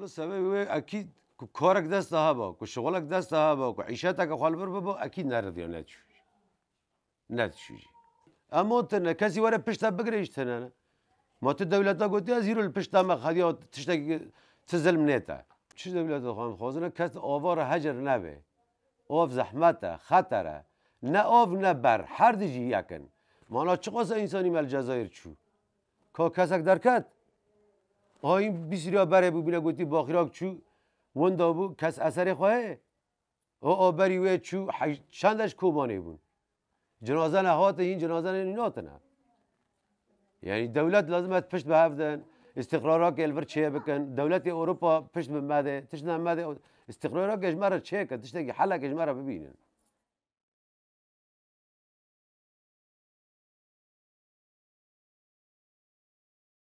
الله سبب اکید کارک دست با، کو شغلک دست با، هبا كعيشتك خالبر بابا اكيد نرضي نتشوجي نتشوجي اما تن کسی ورا پشت بگریش تن ما ته دولتا گوتی از یرو پشتا ما خدی تشتا تزلم منیتا چی دولت خان خوازنه کس آوار حجر نبه آف زحمته خطره نه آف نه بر هر دیجی یکن مانا چه قصه انسانی مل جزایر چو که کسک درکت این بیسیریا بره بو بینه گوتی باخیراک چو وندا بو کس اثر خواه او آبری وی چو چندش کوبانه بون جنازه نهات این جنازه نینات نه یعنی دولت لازم است پشت به استقرارا که الور چه بکن دولت اروپا پشت به مده تشنه مده استقرارا که جمره چه کن تشنه حل که ببینن